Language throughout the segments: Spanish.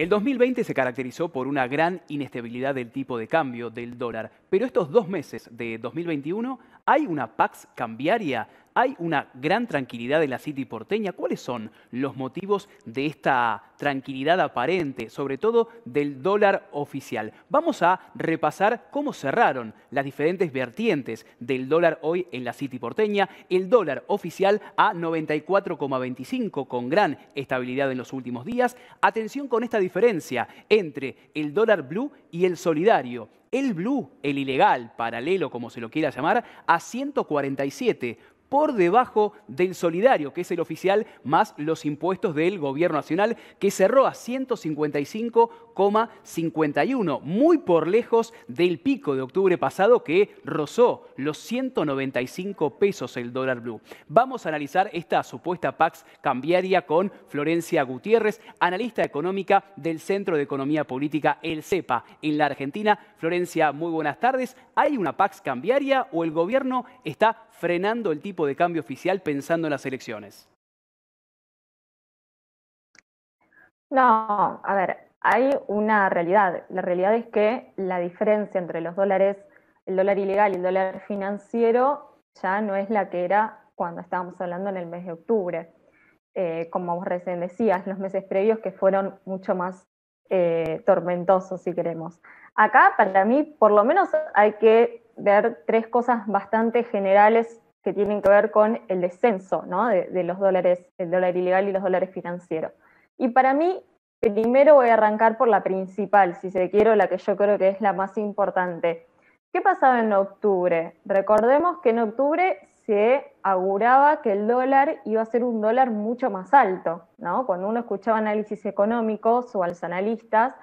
El 2020 se caracterizó por una gran inestabilidad del tipo de cambio del dólar, pero estos dos meses de 2021 hay una pax cambiaria hay una gran tranquilidad en la City porteña. ¿Cuáles son los motivos de esta tranquilidad aparente, sobre todo del dólar oficial? Vamos a repasar cómo cerraron las diferentes vertientes del dólar hoy en la City porteña. El dólar oficial a 94,25 con gran estabilidad en los últimos días. Atención con esta diferencia entre el dólar blue y el solidario el blue, el ilegal, paralelo como se lo quiera llamar, a 147 por debajo del solidario, que es el oficial, más los impuestos del gobierno nacional, que cerró a 155,51, muy por lejos del pico de octubre pasado que rozó los 195 pesos el dólar blue. Vamos a analizar esta supuesta Pax cambiaria con Florencia Gutiérrez, analista económica del Centro de Economía Política, el CEPA, en la Argentina. Florencia, muy buenas tardes. ¿Hay una Pax cambiaria o el gobierno está frenando el tipo de cambio oficial pensando en las elecciones? No, a ver, hay una realidad. La realidad es que la diferencia entre los dólares, el dólar ilegal y el dólar financiero, ya no es la que era cuando estábamos hablando en el mes de octubre. Eh, como vos recién decías, los meses previos que fueron mucho más eh, tormentosos, si queremos. Acá, para mí, por lo menos hay que ver tres cosas bastante generales que tienen que ver con el descenso ¿no? de, los dólares, el dólar ilegal y los dólares financieros. Y para mí, primero voy a arrancar por la principal, si se quiere, la que yo creo que es la más importante. ¿Qué pasaba en octubre? Recordemos que en octubre se auguraba que el dólar iba a ser un dólar mucho más alto, ¿no? Cuando uno escuchaba análisis económicos o a los analistas,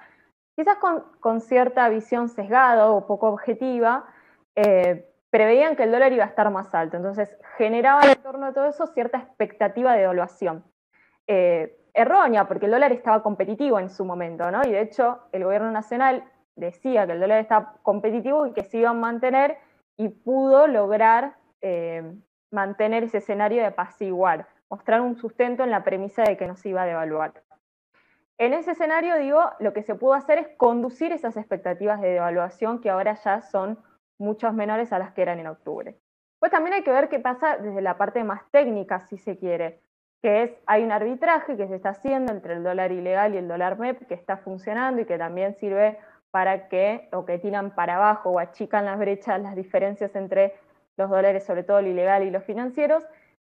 quizás con, cierta visión sesgada o poco objetiva, eh, preveían que el dólar iba a estar más alto. Entonces, generaba en torno a todo eso cierta expectativa de devaluación. Eh, errónea, porque el dólar estaba competitivo en su momento, ¿no? Y de hecho, el gobierno nacional decía que el dólar estaba competitivo y que se iba a mantener y pudo lograr eh, mantener ese escenario de apaciguar, mostrar un sustento en la premisa de que no se iba a devaluar. En ese escenario, digo, lo que se pudo hacer es conducir esas expectativas de devaluación que ahora ya son muchos menores a las que eran en octubre. Pues también hay que ver qué pasa desde la parte más técnica, si se quiere, que es, hay un arbitraje que se está haciendo entre el dólar ilegal y el dólar MEP que está funcionando y que también sirve para que, o que tiran para abajo o achican las brechas, las diferencias entre los dólares, sobre todo el ilegal y los financieros,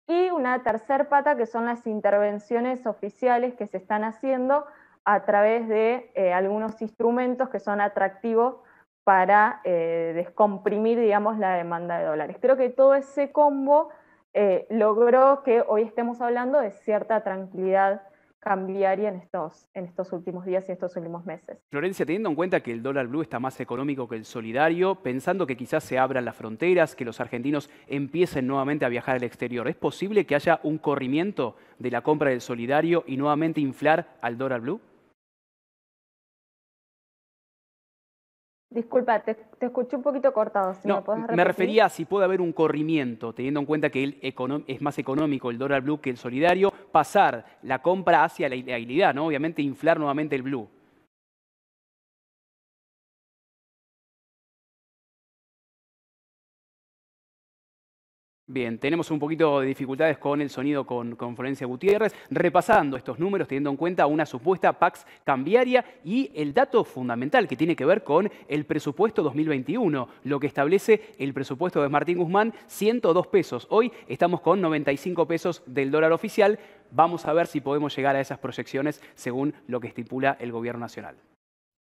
y una tercer pata que son las intervenciones oficiales que se están haciendo a través de eh, algunos instrumentos que son atractivos para eh, descomprimir, digamos, la demanda de dólares. Creo que todo ese combo eh, logró que hoy estemos hablando de cierta tranquilidad cambiaria en estos, en estos últimos días y estos últimos meses. Florencia, teniendo en cuenta que el dólar blue está más económico que el solidario, pensando que quizás se abran las fronteras, que los argentinos empiecen nuevamente a viajar al exterior, ¿es posible que haya un corrimiento de la compra del solidario y nuevamente inflar al dólar blue? Disculpa, te, escuché un poquito cortado. Si no, me, refería a si puede haber un corrimiento, teniendo en cuenta que el es más económico el dólar blue que el solidario, pasar la compra hacia la, ilegalidad, ¿no? Obviamente inflar nuevamente el blue. Bien, tenemos un poquito de dificultades con el sonido con, Florencia Gutiérrez, repasando estos números, teniendo en cuenta una supuesta PAX cambiaria y el dato fundamental que tiene que ver con el presupuesto 2021, lo que establece el presupuesto de Martín Guzmán, 102 pesos. Hoy estamos con 95 pesos del dólar oficial. Vamos a ver si podemos llegar a esas proyecciones según lo que estipula el Gobierno Nacional.